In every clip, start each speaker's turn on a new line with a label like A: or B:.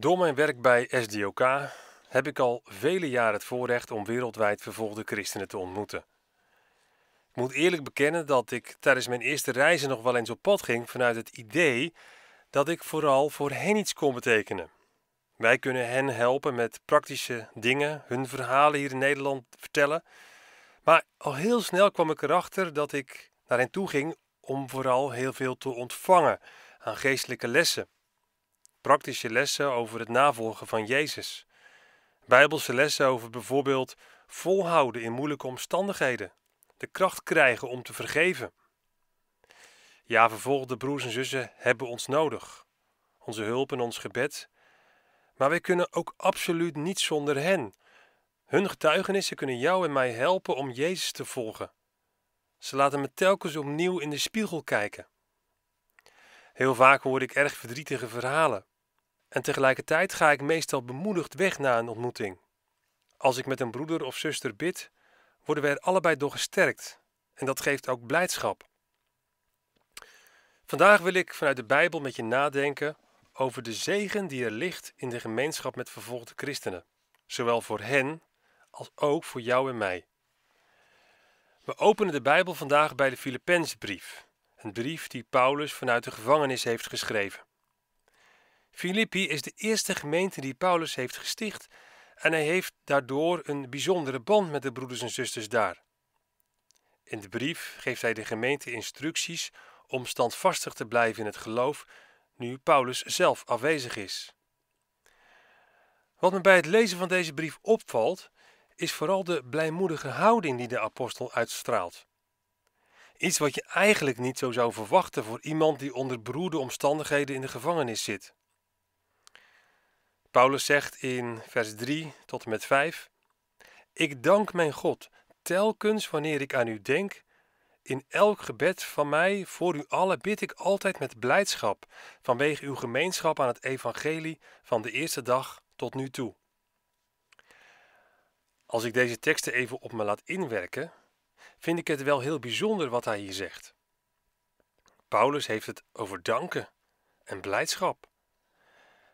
A: Door mijn werk bij SDOK heb ik al vele jaren het voorrecht om wereldwijd vervolgde christenen te ontmoeten. Ik moet eerlijk bekennen dat ik tijdens mijn eerste reizen nog wel eens op pad ging vanuit het idee dat ik vooral voor hen iets kon betekenen. Wij kunnen hen helpen met praktische dingen, hun verhalen hier in Nederland vertellen. Maar al heel snel kwam ik erachter dat ik naar hen toe ging om vooral heel veel te ontvangen aan geestelijke lessen praktische lessen over het navolgen van Jezus. Bijbelse lessen over bijvoorbeeld volhouden in moeilijke omstandigheden, de kracht krijgen om te vergeven. Ja, vervolgde broers en zussen hebben ons nodig, onze hulp en ons gebed, maar wij kunnen ook absoluut niet zonder hen. Hun getuigenissen kunnen jou en mij helpen om Jezus te volgen. Ze laten me telkens opnieuw in de spiegel kijken. Heel vaak hoor ik erg verdrietige verhalen. En tegelijkertijd ga ik meestal bemoedigd weg na een ontmoeting. Als ik met een broeder of zuster bid, worden we er allebei door gesterkt. En dat geeft ook blijdschap. Vandaag wil ik vanuit de Bijbel met je nadenken over de zegen die er ligt in de gemeenschap met vervolgde christenen, zowel voor hen als ook voor jou en mij. We openen de Bijbel vandaag bij de Filipensbrief. Een brief die Paulus vanuit de gevangenis heeft geschreven. Filippi is de eerste gemeente die Paulus heeft gesticht en hij heeft daardoor een bijzondere band met de broeders en zusters daar. In de brief geeft hij de gemeente instructies om standvastig te blijven in het geloof nu Paulus zelf afwezig is. Wat me bij het lezen van deze brief opvalt, is vooral de blijmoedige houding die de apostel uitstraalt. Iets wat je eigenlijk niet zo zou verwachten voor iemand die onder beroerde omstandigheden in de gevangenis zit. Paulus zegt in vers 3 tot en met 5: Ik dank mijn God telkens wanneer ik aan u denk. In elk gebed van mij voor u allen bid ik altijd met blijdschap vanwege uw gemeenschap aan het evangelie van de eerste dag tot nu toe. Als ik deze teksten even op me laat inwerken, vind ik het wel heel bijzonder wat hij hier zegt. Paulus heeft het over danken en blijdschap.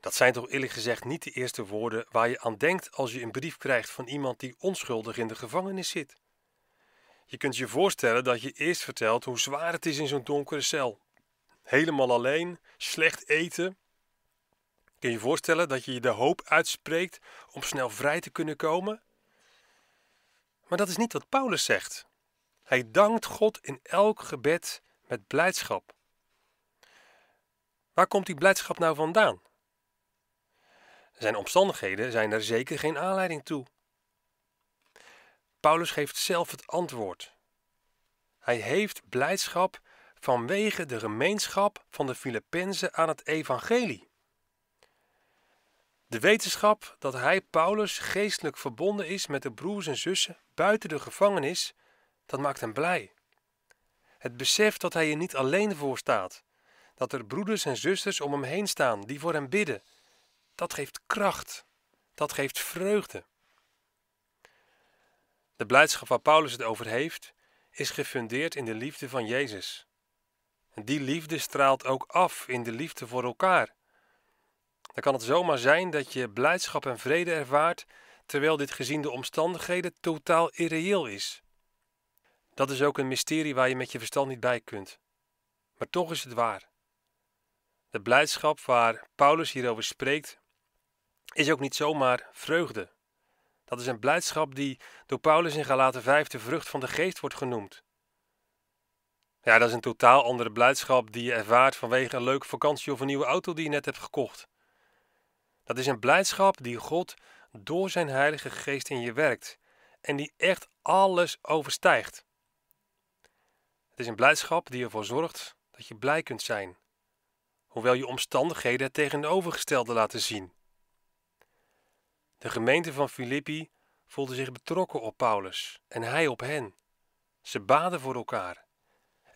A: Dat zijn toch eerlijk gezegd niet de eerste woorden waar je aan denkt als je een brief krijgt van iemand die onschuldig in de gevangenis zit. Je kunt je voorstellen dat je eerst vertelt hoe zwaar het is in zo'n donkere cel. Helemaal alleen, slecht eten. Kun je je voorstellen dat je je de hoop uitspreekt om snel vrij te kunnen komen? Maar dat is niet wat Paulus zegt. Hij dankt God in elk gebed met blijdschap. Waar komt die blijdschap nou vandaan? Zijn omstandigheden zijn er zeker geen aanleiding toe. Paulus geeft zelf het antwoord. Hij heeft blijdschap vanwege de gemeenschap van de Filippenzen aan het evangelie. De wetenschap dat hij Paulus geestelijk verbonden is met de broers en zussen buiten de gevangenis dat maakt hem blij. Het besef dat hij er niet alleen voor staat, dat er broeders en zusters om hem heen staan die voor hem bidden, dat geeft kracht, dat geeft vreugde. De blijdschap waar Paulus het over heeft, is gefundeerd in de liefde van Jezus. die liefde straalt ook af in de liefde voor elkaar. Dan kan het zomaar zijn dat je blijdschap en vrede ervaart, terwijl dit gezien de omstandigheden totaal irreëel is. Dat is ook een mysterie waar je met je verstand niet bij kunt. Maar toch is het waar. De blijdschap waar Paulus hierover spreekt, is ook niet zomaar vreugde. Dat is een blijdschap die door Paulus in Galaten 5 de vrucht van de geest wordt genoemd. Ja, dat is een totaal andere blijdschap die je ervaart vanwege een leuke vakantie of een nieuwe auto die je net hebt gekocht. Dat is een blijdschap die God door zijn Heilige Geest in je werkt en die echt alles overstijgt. Het is een blijdschap die ervoor zorgt dat je blij kunt zijn, hoewel je omstandigheden het tegenovergestelde laten zien. De gemeente van Filippi voelde zich betrokken op Paulus en hij op hen. Ze baden voor elkaar.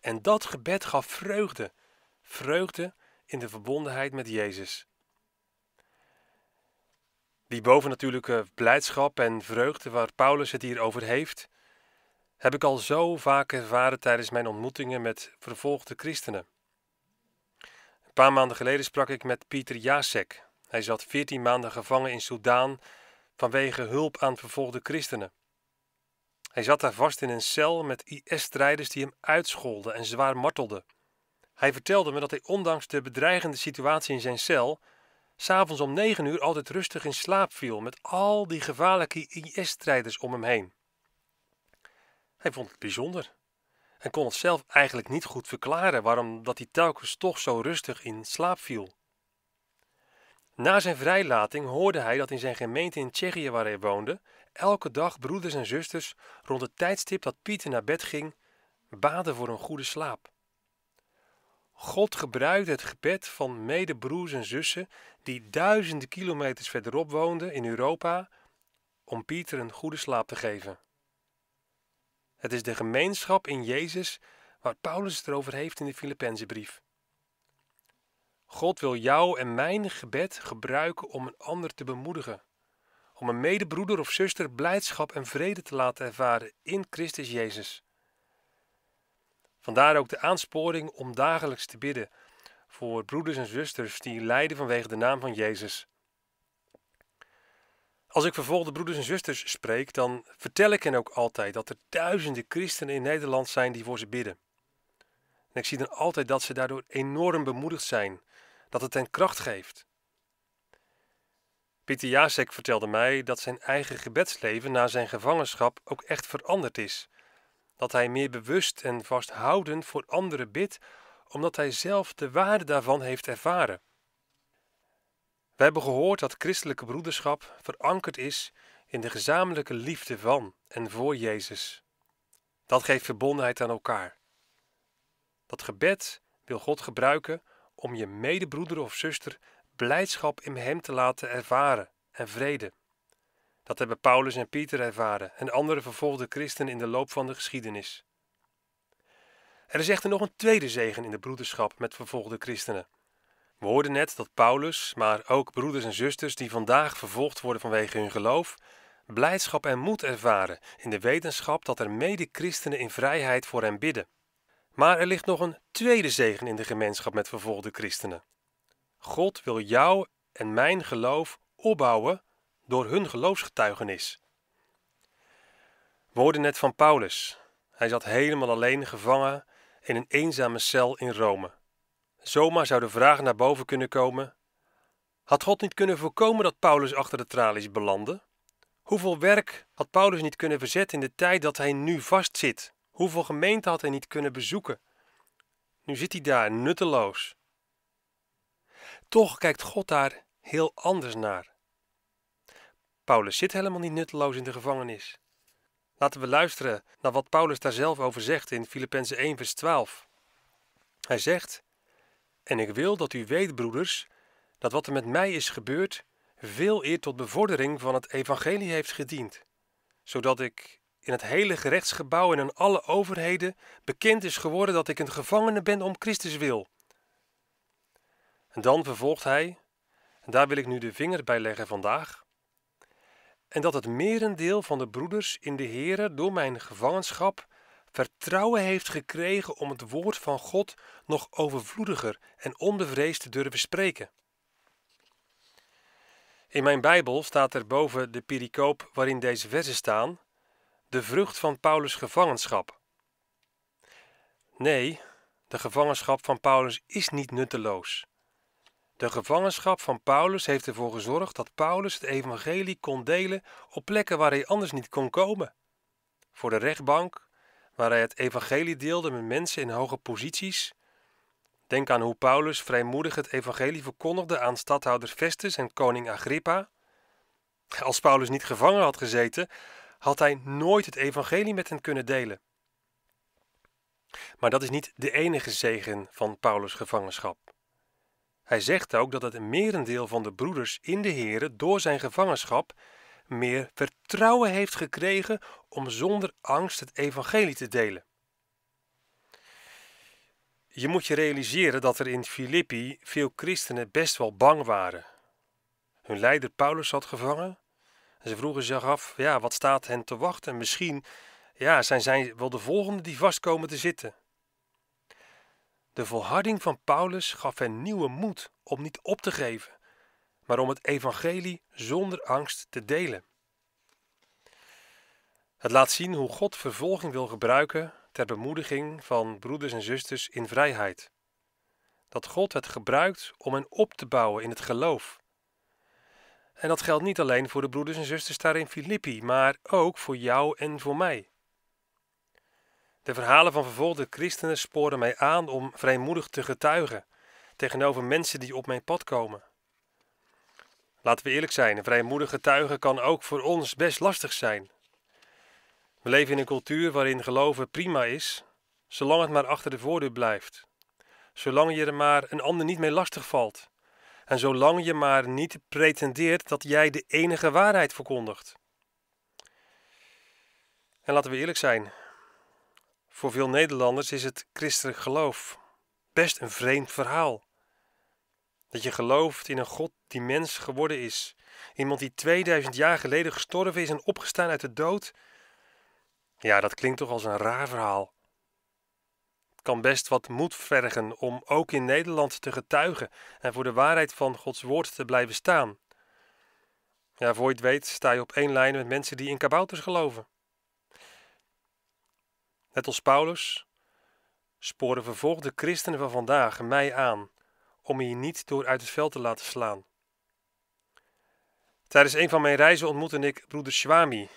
A: En dat gebed gaf vreugde, vreugde in de verbondenheid met Jezus. Die bovennatuurlijke blijdschap en vreugde waar Paulus het hier over heeft, heb ik al zo vaak ervaren tijdens mijn ontmoetingen met vervolgde christenen. Een paar maanden geleden sprak ik met Pieter Jasek. Hij zat 14 maanden gevangen in Soudaan vanwege hulp aan vervolgde christenen. Hij zat daar vast in een cel met IS-strijders die hem uitscholden en zwaar martelden. Hij vertelde me dat hij ondanks de bedreigende situatie in zijn cel, s'avonds om negen uur altijd rustig in slaap viel met al die gevaarlijke IS-strijders om hem heen. Hij vond het bijzonder en kon het zelf eigenlijk niet goed verklaren waarom dat hij telkens toch zo rustig in slaap viel. Na zijn vrijlating hoorde hij dat in zijn gemeente in Tsjechië waar hij woonde, elke dag broeders en zusters rond het tijdstip dat Pieter naar bed ging, baden voor een goede slaap. God gebruikte het gebed van medebroers en zussen die duizenden kilometers verderop woonden in Europa om Pieter een goede slaap te geven. Het is de gemeenschap in Jezus waar Paulus het erover heeft in de Filippenzenbrief. God wil jou en mijn gebed gebruiken om een ander te bemoedigen, om een medebroeder of zuster blijdschap en vrede te laten ervaren in Christus Jezus. Vandaar ook de aansporing om dagelijks te bidden voor broeders en zusters die lijden vanwege de naam van Jezus. Als ik vervolgde broeders en zusters spreek, dan vertel ik hen ook altijd dat er duizenden christenen in Nederland zijn die voor ze bidden. En ik zie dan altijd dat ze daardoor enorm bemoedigd zijn, dat het hen kracht geeft. Pieter Jacek vertelde mij dat zijn eigen gebedsleven na zijn gevangenschap ook echt veranderd is. Dat hij meer bewust en vasthoudend voor anderen bidt, omdat hij zelf de waarde daarvan heeft ervaren. We hebben gehoord dat christelijke broederschap verankerd is in de gezamenlijke liefde van en voor Jezus. Dat geeft verbondenheid aan elkaar. Dat gebed wil God gebruiken om je medebroeder of zuster blijdschap in Hem te laten ervaren en vrede. Dat hebben Paulus en Pieter ervaren en andere vervolgde christenen in de loop van de geschiedenis. Er is echter nog een tweede zegen in de broederschap met vervolgde christenen. We hoorden net dat Paulus, maar ook broeders en zusters die vandaag vervolgd worden vanwege hun geloof, blijdschap en moed ervaren in de wetenschap dat er mede-christenen in vrijheid voor hen bidden. Maar er ligt nog een tweede zegen in de gemeenschap met vervolgde christenen. God wil jou en mijn geloof opbouwen door hun geloofsgetuigenis. We hoorden net van Paulus. Hij zat helemaal alleen gevangen in een eenzame cel in Rome. Zomaar zou de vraag naar boven kunnen komen: had God niet kunnen voorkomen dat Paulus achter de tralies belandde? Hoeveel werk had Paulus niet kunnen verzetten in de tijd dat hij nu vastzit? Hoeveel gemeenten had hij niet kunnen bezoeken? Nu zit hij daar nutteloos. Toch kijkt God daar heel anders naar. Paulus zit helemaal niet nutteloos in de gevangenis. Laten we luisteren naar wat Paulus daar zelf over zegt in Filippenzen 1, vers 12. Hij zegt: en ik wil dat u weet, broeders, dat wat er met mij is gebeurd, veel eer tot bevordering van het evangelie heeft gediend, zodat ik in het hele gerechtsgebouw en in alle overheden bekend is geworden dat ik een gevangene ben om Christus wil. En dan vervolgt hij, en daar wil ik nu de vinger bij leggen vandaag, en dat het merendeel van de broeders in de Here door mijn gevangenschap vertrouwen heeft gekregen om het woord van God nog overvloediger en onbevreesd te durven spreken. In mijn Bijbel staat er boven de pericoop waarin deze versen staan, de vrucht van Paulus' gevangenschap. Nee, de gevangenschap van Paulus is niet nutteloos. De gevangenschap van Paulus heeft ervoor gezorgd dat Paulus het evangelie kon delen op plekken waar hij anders niet kon komen. Voor de rechtbank, waar hij het evangelie deelde met mensen in hoge posities. Denk aan hoe Paulus vrijmoedig het evangelie verkondigde aan stadhouder Festus en koning Agrippa. Als Paulus niet gevangen had gezeten, had hij nooit het evangelie met hen kunnen delen. Maar dat is niet de enige zegen van Paulus' gevangenschap. Hij zegt ook dat het merendeel van de broeders in de Here door zijn gevangenschap meer vertrouwen heeft gekregen om zonder angst het evangelie te delen. Je moet je realiseren dat er in Filippi veel christenen best wel bang waren. Hun leider Paulus zat gevangen en ze vroegen zich af, ja, wat staat hen te wachten? En misschien ja, zijn zij wel de volgende die vastkomen te zitten. De volharding van Paulus gaf hen nieuwe moed om niet op te geven maar om het evangelie zonder angst te delen. Het laat zien hoe God vervolging wil gebruiken ter bemoediging van broeders en zusters in vrijheid. Dat God het gebruikt om hen op te bouwen in het geloof. En dat geldt niet alleen voor de broeders en zusters daar in Filippi, maar ook voor jou en voor mij. De verhalen van vervolgde christenen sporen mij aan om vrijmoedig te getuigen tegenover mensen die op mijn pad komen. Laten we eerlijk zijn, een vrijmoedig getuigen kan ook voor ons best lastig zijn. We leven in een cultuur waarin geloven prima is, zolang het maar achter de voordeur blijft. Zolang je er maar een ander niet mee lastig valt. En zolang je maar niet pretendeert dat jij de enige waarheid verkondigt. En laten we eerlijk zijn, voor veel Nederlanders is het christelijk geloof best een vreemd verhaal. Dat je gelooft in een God die mens geworden is. Iemand die 2000 jaar geleden gestorven is en opgestaan uit de dood. Ja, dat klinkt toch als een raar verhaal. Het kan best wat moed vergen om ook in Nederland te getuigen en voor de waarheid van Gods woord te blijven staan. Ja, voor je het weet sta je op één lijn met mensen die in kabouters geloven. Net als Paulus sporen vervolgde christenen van vandaag mij aan om je niet door uit het veld te laten slaan. Tijdens een van mijn reizen ontmoette ik broeder Swami.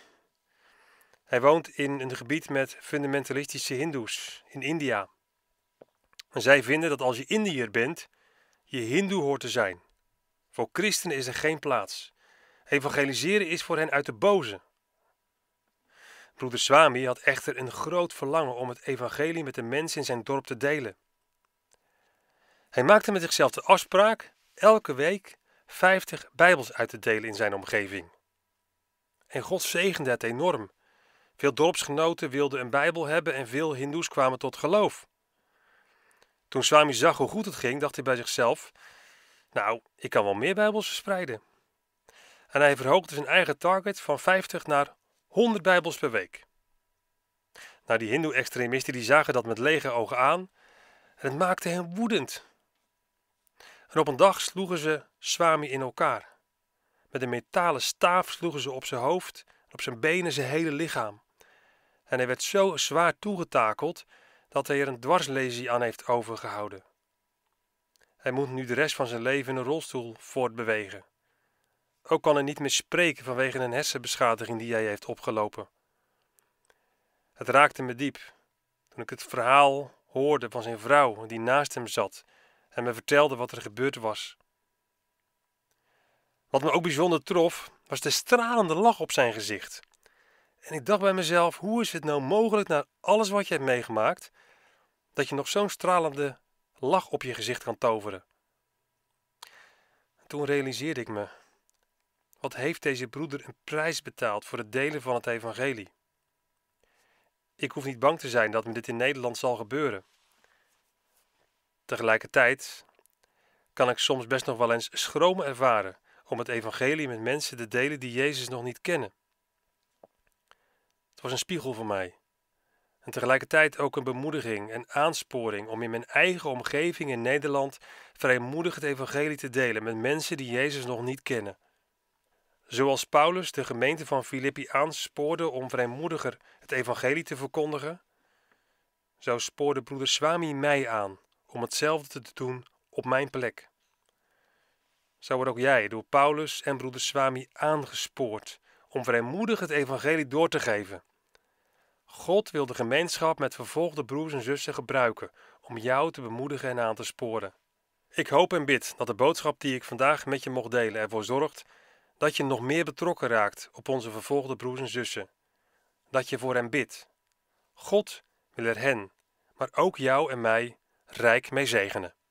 A: Hij woont in een gebied met fundamentalistische Hindoes in India. zij vinden dat als je Indiër bent, je Hindoe hoort te zijn. Voor christenen is er geen plaats. Evangeliseren is voor hen uit de boze. Broeder Swami had echter een groot verlangen om het evangelie met de mensen in zijn dorp te delen. Hij maakte met zichzelf de afspraak elke week 50 Bijbels uit te delen in zijn omgeving. En God zegende het enorm. Veel dorpsgenoten wilden een Bijbel hebben en veel Hindoes kwamen tot geloof. Toen Swami zag hoe goed het ging, dacht hij bij zichzelf: Nou, ik kan wel meer Bijbels verspreiden. En hij verhoogde zijn eigen target van 50 naar 100 Bijbels per week. Nou, die Hindoe-extremisten die zagen dat met lege ogen aan en het maakte hen woedend. En op een dag sloegen ze Swami in elkaar. Met een metalen staaf sloegen ze op zijn hoofd en op zijn benen zijn hele lichaam. En hij werd zo zwaar toegetakeld dat hij er een dwarslesie aan heeft overgehouden. Hij moet nu de rest van zijn leven in een rolstoel voortbewegen. Ook kan hij niet meer spreken vanwege een hersenbeschadiging die hij heeft opgelopen. Het raakte me diep toen ik het verhaal hoorde van zijn vrouw die naast hem zat en me vertelde wat er gebeurd was. Wat me ook bijzonder trof, was de stralende lach op zijn gezicht. En ik dacht bij mezelf: hoe is het nou mogelijk, na alles wat je hebt meegemaakt, dat je nog zo'n stralende lach op je gezicht kan toveren? Toen realiseerde ik me: wat heeft deze broeder een prijs betaald voor het delen van het evangelie? Ik hoef niet bang te zijn dat me dit in Nederland zal gebeuren. Tegelijkertijd kan ik soms best nog wel eens schroom ervaren om het evangelie met mensen te delen die Jezus nog niet kennen. Het was een spiegel voor mij. En tegelijkertijd ook een bemoediging en aansporing om in mijn eigen omgeving in Nederland vrijmoedig het evangelie te delen met mensen die Jezus nog niet kennen. Zoals Paulus de gemeente van Filippi aanspoorde om vrijmoediger het evangelie te verkondigen, zo spoorde broeder Swami mij aan om hetzelfde te doen op mijn plek. Zo wordt ook jij door Paulus en broeder Swami aangespoord om vrijmoedig het evangelie door te geven. God wil de gemeenschap met vervolgde broers en zussen gebruiken om jou te bemoedigen en aan te sporen. Ik hoop en bid dat de boodschap die ik vandaag met je mocht delen ervoor zorgt dat je nog meer betrokken raakt op onze vervolgde broers en zussen. Dat je voor hen bidt. God wil er hen, maar ook jou en mij rijk mee zegenen.